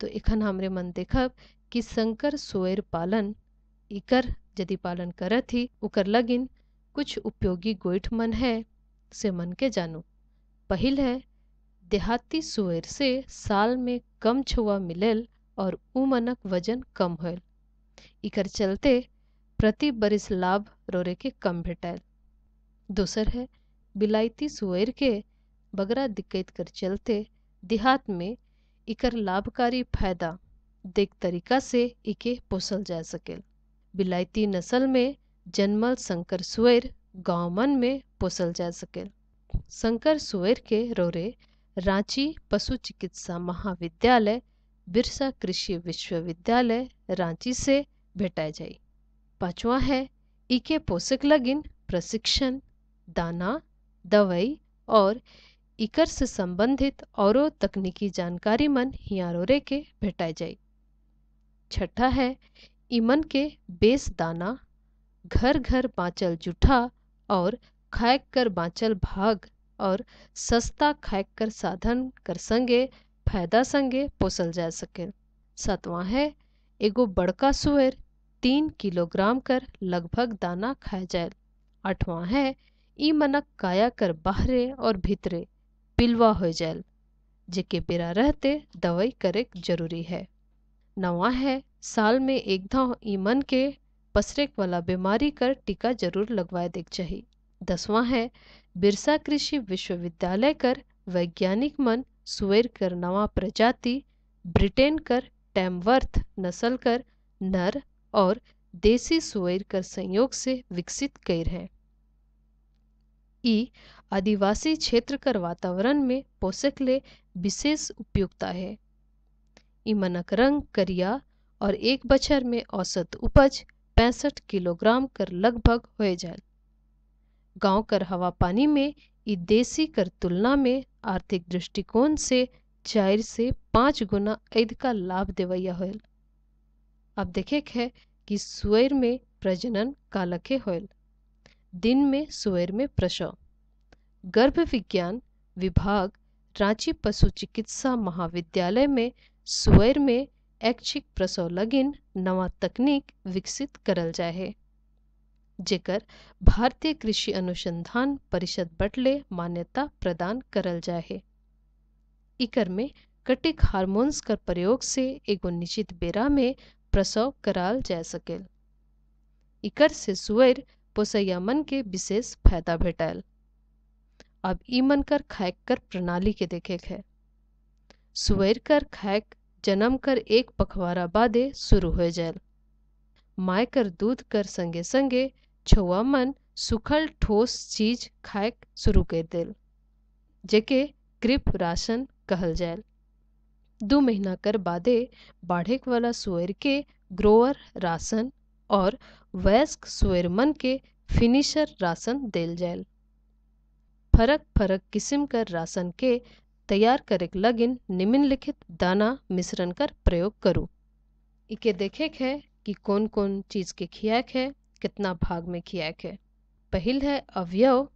तो इखन हमरे मन देखब कि शंकर सोयर पालन इकर यदि पालन करत ही उकर लगिन कुछ उपयोगी गोइठ मन है से मन के जानो पहल है देहाती सोयर से साल में कम छुआ मिलल और उमनक वजन कम होल इकर चलते प्रति बरिस लाभ रोरे के कम भेटल दोसर है बिलायती सुअर के बगरा दिक्कत कर चलते देहात में इकर लाभकारी फायदा देख तरीका से इके पोसल जा सकेल बिलायती नस्ल में जन्मल संकर सुअर मन में पोसल जा सकेल शंकर सुअर के रोरे रांची पशु चिकित्सा महाविद्यालय बिरसा कृषि विश्वविद्यालय रांची से भेटाए जाए पांचवा है इके पोषक लगिन प्रशिक्षण दाना दवाई और इकर से संबंधित और तकनीकी जानकारी मन हियारोरे के भेटाई जाए छठा है इमन के बेस दाना घर घर बाँचल जूठा और खायक कर बाँचल भाग और सस्ता खायक कर साधन कर संगे फायदा संगे पोसल जा सके सातवां है एगो बड़का सुअर तीन किलोग्राम कर लगभग दाना खाए जाए आठवां है ई मनक काया कर बाहरे और भीतरे पिलवा हो जाए जिके बिरा रहते दवाई करे जरूरी है नवा है साल में एक धाव ई मन के पसरेक वाला बीमारी कर टीका जरूर लगवाए देख चाहिए दसवां है बिरसा कृषि विश्वविद्यालय कर वैज्ञानिक मन सुवेर कर नवा प्रजाति ब्रिटेन कर टैमवर्थ नस्ल कर नर और देसी सुवेर कर संयोग से विकसित कर हैं ई आदिवासी क्षेत्र कर वातावरण में पोषक ले विशेष उपयुक्ता है इमनक रंग करिया और एक बछर में औसत उपज पैंसठ किलोग्राम कर लगभग हो जाए गांव कर हवा पानी में ई देसी कर तुलना में आर्थिक दृष्टिकोण से चार से पाँच गुना ऐद का लाभ देवैया होल अब देखे है कि सुअर में प्रजनन कालखे होल दिन में सुअर में प्रसव गर्भ विज्ञान विभाग रांची पशु चिकित्सा महाविद्यालय में सुअर में ऐच्छिक प्रसव लगिन नवा तकनीक विकसित करल जाए है जेकर भारतीय कृषि अनुसंधान परिषद बटले मान्यता प्रदान करल जाए है इकर में कटिक हार्मोन्स कर प्रयोग से एगो निश्चित बेरा में प्रसव कराल जा सकेल इकर से सुअर पोसैया मन के विशेष फायदा भेटल अब ई मन कर खायक कर प्रणाली के देखे है सुवर कर खायक जन्म कर एक पखवारा बादे शुरू हो जाए माय कर दूध कर संगे संगे छुआ मन सुखल ठोस चीज खायक शुरू कर दिल जेके कृप राशन कहल जाए दो महीना कर बादे बाढ़ेक वाला सुअर के ग्रोअर राशन और वयस्क सुअरमन के फिनिशर राशन देल जाए फरक फरक किस्म कर राशन के तैयार करेक लगिन निम्नलिखित दाना मिश्रण कर प्रयोग करूँ इके देखे है कि कौन कौन चीज़ के खियाक है कितना भाग में खियाक है पहल है अवयव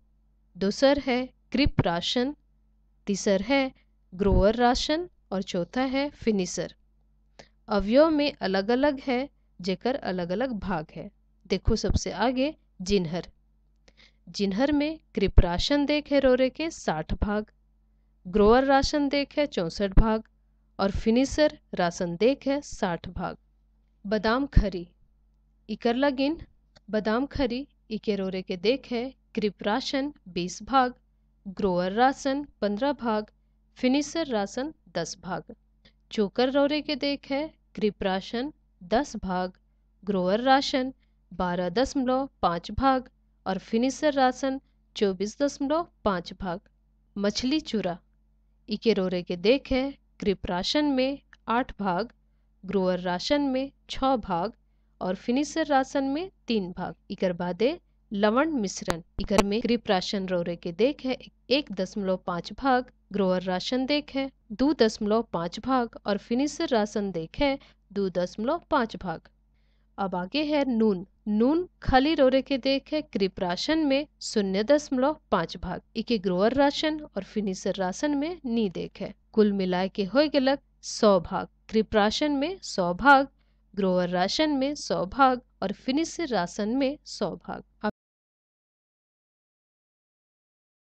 दूसर है क्रिप राशन तीसर है ग्रोअर राशन और चौथा है फिनिशर अवयव में अलग अलग है जेकर अलग अलग भाग है देखो सबसे आगे जिन्हर जिन्हर में कृप राशन देख है रोरे के साठ भाग ग्रोअर राशन देख है चौंसठ भाग और फिनिशर राशन देख है साठ भाग बादाम खरी इकर लगिन बादाम खरी इके रोरे के देख है कृप राशन बीस भाग ग्रोअर राशन पंद्रह भाग फिनिशर राशन दस भाग चोकर रोरे के देख है कृप राशन दस भाग ग्रोअर राशन बारह दशमलव पाँच भाग और फिनिशर राशन चौबीस दशमलव पाँच भाग मछली चूरा इकेरोरे के देखे क्रिप राशन में आठ भाग ग्रोअर राशन में छः भाग और फिनिशर राशन में तीन भाग इकर बादे लवण मिश्रण इकर में क्रिप राशन रोरे के देख है एक दशमलव पाँच भाग ग्रोअर राशन देख है दो दशमलव पाँच भाग और फिनिशर राशन देख है दो दशमलव पाँच भाग अब आगे है नून नून खाली रोरे के देख है कृप राशन में शून्य दशमलव पाँच भाग इके ग्रोअर राशन और फिनिशर राशन में नी देख है कुल मिलाए के हो गलक सौ भाग कृप राशन में सौ भाग ग्रोअर राशन में सौ भाग और फिनिशर राशन में सौ भाग